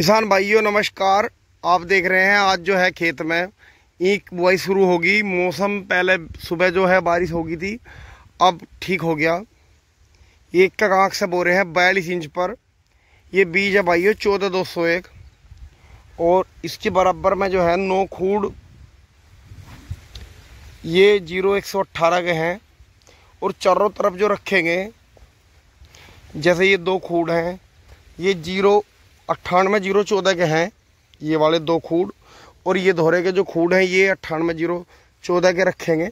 किसान भाइयों नमस्कार आप देख रहे हैं आज जो है खेत में एक बुआई शुरू होगी मौसम पहले सुबह जो है बारिश होगी थी अब ठीक हो गया एक का आँख से बो रहे हैं बयालीस इंच पर ये बीज है भाइयों चौदह दो सौ एक और इसके बराबर में जो है नौ खूड ये जीरो एक सौ अट्ठारह के हैं और चारों तरफ जो रखेंगे जैसे ये दो खूड हैं ये जीरो अट्ठानवे जीरो चौदह के हैं ये वाले दो खूड और ये दोहरे के जो खूड हैं ये अट्ठानवे जीरो चौदह के रखेंगे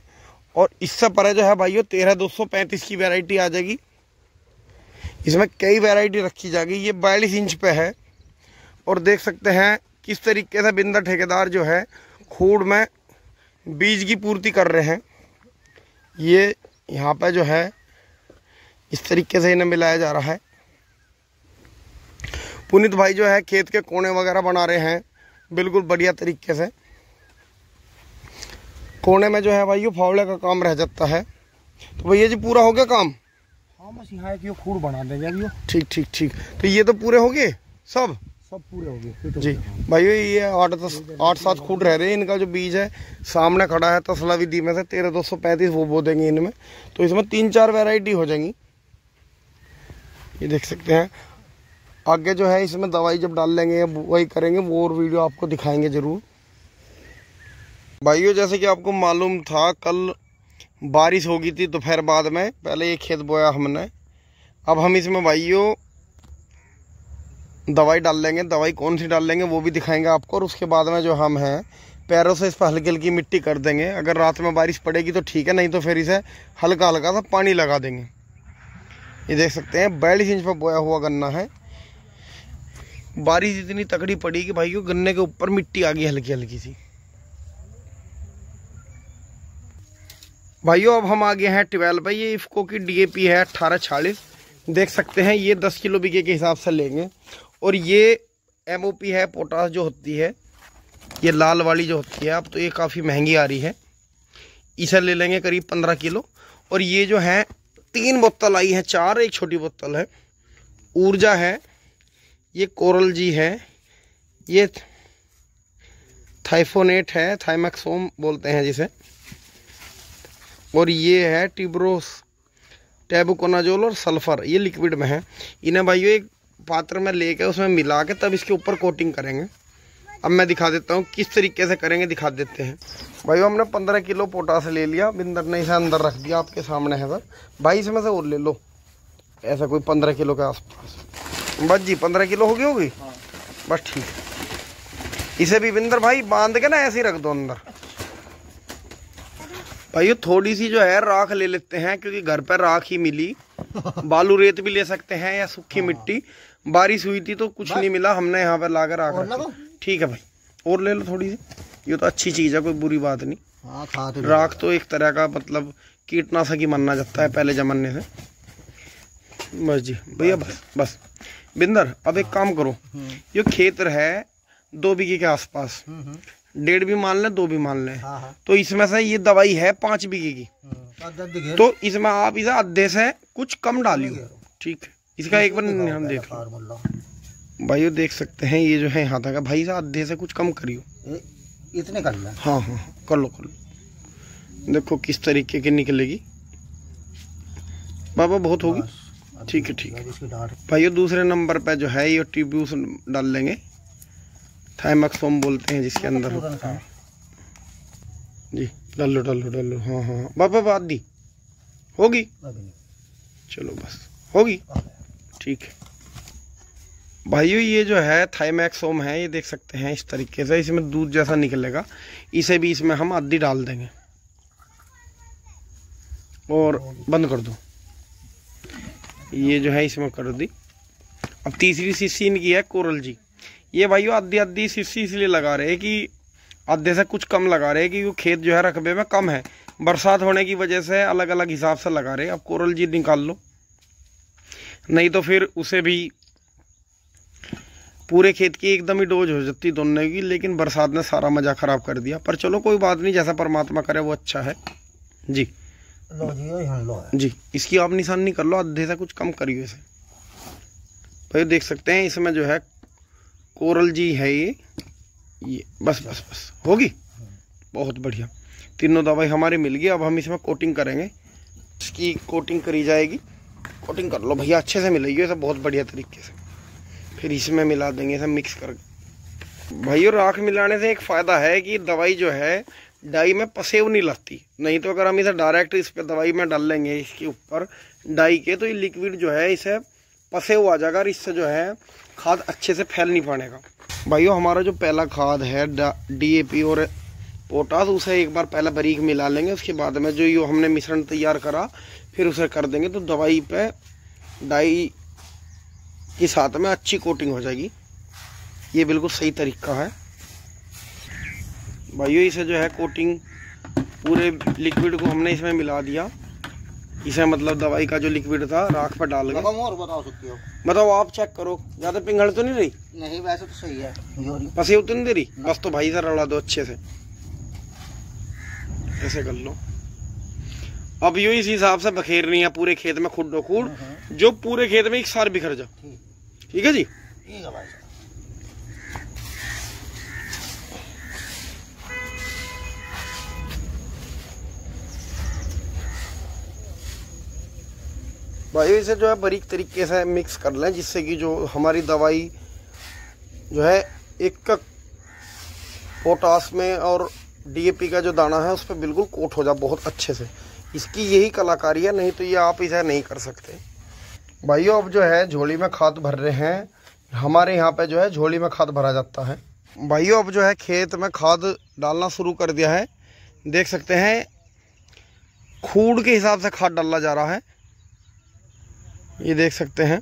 और इससे परे जो है भाइयों तेरह दो सौ पैंतीस की वेराइटी आ जाएगी इसमें कई वैरायटी रखी जाएगी ये बयालीस इंच पे है और देख सकते हैं किस तरीके से बिंदा ठेकेदार जो है खूड में बीज की पूर्ति कर रहे हैं ये यहाँ पर जो है इस तरीके से इन्हें मिलाया जा रहा है पुनित भाई जो है खेत के कोने वगैरह बना रहे हैं बिल्कुल बढ़िया तरीके से कोने में जो है भाई फावड़े का काम रह जाता है तो भैया जी पूरा हो गया काम हाँ बस यहाँ एक खूड़ बना देंगे अभी ठीक ठीक ठीक तो ये तो पूरे हो गए सब सब पूरे हो गए तो जी भाई ये आठ दस आठ सात खूड रह रहे हैं इनका जो बीज है सामने खड़ा है तसला विधि में से तेरह दो सौ पैंतीस वो बो देंगे इनमें तो इसमें तीन चार वेराइटी हो जाएंगी ये देख सकते हैं आगे जो है इसमें दवाई जब डाल लेंगे वही करेंगे वो और वीडियो आपको दिखाएंगे ज़रूर भाइयों जैसे कि आपको मालूम था कल बारिश हो गई थी दोपहर तो बाद में पहले ये खेत बोया हमने अब हम इसमें भाइयों दवाई डाल लेंगे दवाई कौन सी डाल लेंगे वो भी दिखाएंगे आपको और उसके बाद में जो हम हैं पैरों से इस पर हल्की हल्की मिट्टी कर देंगे अगर रात में बारिश पड़ेगी तो ठीक है नहीं तो फिर इसे हल्का हल्का सा पानी लगा देंगे ये देख सकते हैं बयालीस इंच पर बोया हुआ गन्ना है बारिश इतनी तकड़ी पड़ी कि भाई गन्ने के ऊपर मिट्टी आ गई हल्की हल्की सी भाइयों अब हम आ गए हैं ट्वेल्व भाई ये इफ़को की डीएपी है अट्ठारह छालीस देख सकते हैं ये दस किलो बीघे के हिसाब से लेंगे और ये एमओपी है पोटास जो होती है ये लाल वाली जो होती है अब तो ये काफ़ी महंगी आ रही है इसे ले लेंगे करीब पंद्रह किलो और ये जो है तीन बोतल आई है चार एक छोटी बोतल है ऊर्जा है ये कोरल जी है ये थाइफोनेट है थाइमैक्सोम बोलते हैं जिसे और ये है टिब्रोस टेबोकोनाजोल और सल्फ़र ये लिक्विड में है इन्हें भाइयों एक पात्र में लेके उसमें मिला के तब इसके ऊपर कोटिंग करेंगे अब मैं दिखा देता हूँ किस तरीके से करेंगे दिखा देते हैं भाई हमने पंद्रह किलो पोटास ले लिया बिंदर ने इसे अंदर रख दिया आपके सामने है सर भाई इसमें से और ले लो ऐसा कोई पंद्रह किलो के आसपास बस जी पंद्रह किलो होगी होगी हाँ। बस ठीक इसे भी विंदर भाई बांध के ना ऐसे ही रख दो अंदर भाई थोड़ी सी जो है राख ले लेते हैं क्योंकि घर पर राख ही मिली बालू रेत भी ले सकते हैं या सूखी हाँ। मिट्टी बारिश हुई थी तो कुछ नहीं मिला हमने यहाँ पर लाकर राख ठीक है भाई और ले लो थोड़ी सी ये तो अच्छी चीज़ है कोई बुरी बात नहीं हाँ, तो राख तो एक तरह का मतलब कीटनाशक ही मानना जाता है पहले जमाने से बस जी भैया बस बस बिंदर अब एक काम करो हम्म। ये खेत है दो बीघे के आसपास हम्म, हम्म। डेढ़ भी मान लें दो भी मान लें हाँ, हाँ। तो इसमें से ये दवाई है पांच बीघे की तो इसमें आप इसे अधे से कुछ कम डालियो ठीक है इसका एक बार हम देख लो ये देख सकते हैं ये जो है यहाँ तक भाई साहब आधे से कुछ कम करियो इतने कर लो हाँ हाँ कर लो कर लो देखो किस तरीके की निकलेगी बाबा बहुत होगी ठीक है ठीक है भाई दूसरे नंबर पर जो है ये ट्यूब्यूस डाल लेंगे थाइमक्सोम बोलते हैं जिसके अंदर होता है जी डालो डालो डालो हाँ हाँ बाबा बात दी होगी चलो बस होगी ठीक है भाइयों ये जो है थाइमैक्सोम है ये देख सकते हैं इस तरीके से इसमें दूध जैसा निकलेगा इसे भी इसमें हम आदि डाल देंगे और बंद कर दो ये जो है इसमें कर दी अब तीसरी शीशी इनकी है कोरल जी ये भाइयों आधी आधी शीशी इसलिए लगा रहे हैं कि आधे से कुछ कम लगा रहे हैं कि वो खेत जो है रकबे में कम है बरसात होने की वजह से अलग अलग हिसाब से लगा रहे अब कोरल जी निकाल लो नहीं तो फिर उसे भी पूरे खेत की एकदम ही डोज हो जाती दोनों की लेकिन बरसात ने सारा मज़ा ख़राब कर दिया पर चलो कोई बात नहीं जैसा परमात्मा करे वो अच्छा है जी जी इसकी आप निशानी कर लो आधे से कुछ कम करिए इसे भाई देख सकते हैं इसमें जो है कोरल जी है ये ये बस बस बस होगी बहुत बढ़िया तीनों दवाई हमारी मिल गई अब हम इसमें कोटिंग करेंगे इसकी कोटिंग करी जाएगी कोटिंग कर लो भैया अच्छे से मिलेगी ऐसा बहुत बढ़िया तरीके से फिर इसमें मिला देंगे ऐसा मिक्स करके और राख मिलाने से एक फ़ायदा है कि दवाई जो है डाई में पसेव नहीं लगती नहीं तो अगर हम इसे डायरेक्ट इस पर दवाई में डाल लेंगे इसके ऊपर डाई के तो ये लिक्विड जो है इसे पसेव आ जाएगा और इससे जो है खाद अच्छे से फैल नहीं पानेगा भाइयों हमारा जो पहला खाद है डी और पोटास उसे एक बार पहले बारीक मिला लेंगे उसके बाद में जो ये हमने मिश्रण तैयार करा फिर उसे कर देंगे तो दवाई पे डाई के साथ में अच्छी कोटिंग हो जाएगी ये बिल्कुल सही तरीका है भाइयों इसे जो है कोटिंग पूरे लिक्विड को हमने इसमें मिला दिया इसे मतलब दवाई का जो लिक्विड था राख पर डाल गया और बताओ सकते हो बताओ आप चेक करो ज्यादा पिंगड़ तो नहीं रही नहीं वैसे तो सही है बस ये उतनी दे रही बस तो भाई सर रला दो अच्छे से ऐसे कर लो अब यू इस हिसाब से बखेरनी है पूरे खेत में खुडो खुड हम्म, हम्म। जो पूरे खेत में एक सार बिखर जा ठीक है जी ठीक है भाई भाई इसे जो है बारीक तरीके से मिक्स कर लें जिससे कि जो हमारी दवाई जो है एक पोटास में और डीएपी का जो दाना है उस पर बिल्कुल कोट हो जाए बहुत अच्छे से इसकी यही कलाकारी है नहीं तो ये आप इसे नहीं कर सकते भाइयों अब जो है झोली में खाद भर रहे हैं हमारे यहाँ पे जो है झोली में खाद भरा जाता है भाइयों अब जो है खेत में खाद डालना शुरू कर दिया है देख सकते हैं खूड़ के हिसाब से खाद डाला जा रहा है ये देख सकते हैं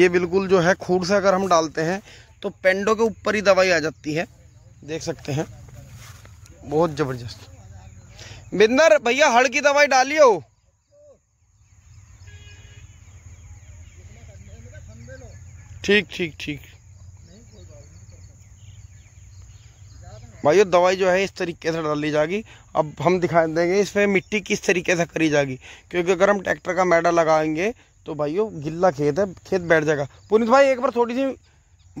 ये बिल्कुल जो है खूर से अगर हम डालते हैं तो पेंडों के ऊपर ही दवाई आ जाती है देख सकते हैं बहुत ज़बरदस्त बिंदर भैया हड़ की दवाई डालियो ठीक ठीक ठीक भाई दवाई जो है इस तरीके से डाली जाएगी अब हम दिखा देंगे इसमें मिट्टी किस तरीके से करी जाएगी क्योंकि अगर हम ट्रैक्टर का मैडा लगाएंगे तो भाइयों गिल्ला खेत है खेत बैठ जाएगा पुनित भाई एक बार थोड़ी सी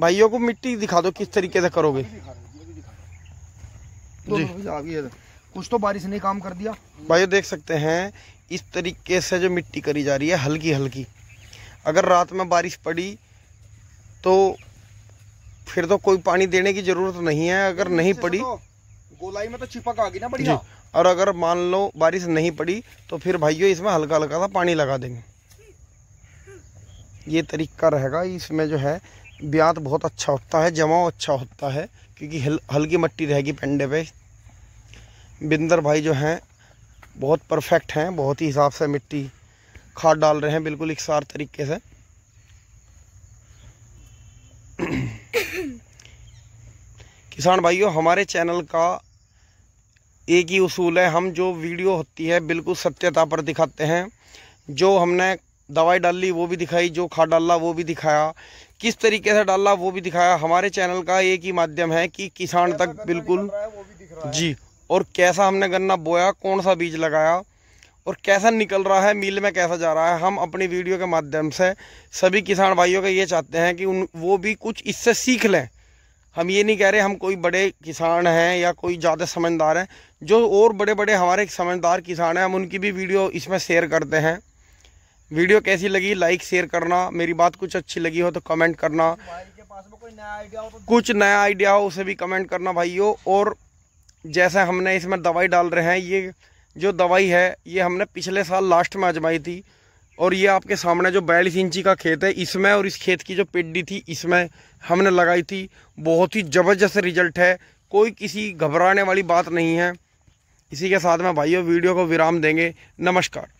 भाइयों को मिट्टी दिखा दो किस तरीके से करोगे तो जी कुछ तो बारिश ने काम कर दिया भाई देख सकते हैं इस तरीके से जो मिट्टी करी जा रही है हल्की हल्की अगर रात में बारिश पड़ी तो फिर तो कोई पानी देने की ज़रूरत नहीं है अगर नहीं पड़ी तो गोलाई में तो चिपक आ गई ना बढ़िया और अगर मान लो बारिश नहीं पड़ी तो फिर भाइयों इसमें हल्का हल्का सा पानी लगा देंगे ये तरीका रहेगा इसमें जो है ब्यात बहुत अच्छा होता है जमाव अच्छा होता है क्योंकि हल, हल्की मट्टी रहेगी पेंडे पे बिंदर भाई जो हैं बहुत परफेक्ट हैं बहुत ही हिसाब से मिट्टी खाद डाल रहे हैं बिल्कुल एक सार तरीके से किसान भाइयों हमारे चैनल का एक ही उसूल है हम जो वीडियो होती है बिल्कुल सत्यता पर दिखाते हैं जो हमने दवाई डाली वो भी दिखाई जो खाद डाला वो भी दिखाया किस तरीके से डाला वो भी दिखाया हमारे चैनल का एक ही माध्यम है कि किसान तक बिल्कुल जी और कैसा हमने गन्ना बोया कौन सा बीज लगाया और कैसा निकल रहा है मील में कैसा जा रहा है हम अपनी वीडियो के माध्यम से सभी किसान भाइयों का ये चाहते हैं कि उन वो भी कुछ इससे सीख लें हम ये नहीं कह रहे हम कोई बड़े किसान हैं या कोई ज़्यादा समझदार हैं जो और बड़े बड़े हमारे समझदार किसान हैं हम उनकी भी वीडियो इसमें शेयर करते हैं वीडियो कैसी लगी लाइक शेयर करना मेरी बात कुछ अच्छी लगी हो तो कमेंट करना कुछ नया आइडिया हो उसे भी कमेंट करना भाइयों और जैसे हमने इसमें दवाई डाल रहे हैं ये जो दवाई है ये हमने पिछले साल लास्ट में आजमाई थी और ये आपके सामने जो बयालीस इंची का खेत है इसमें और इस खेत की जो पिड्डी थी इसमें हमने लगाई थी बहुत ही ज़बरदस्त रिजल्ट है कोई किसी घबराने वाली बात नहीं है इसी के साथ में भाइयों वीडियो को विराम देंगे नमस्कार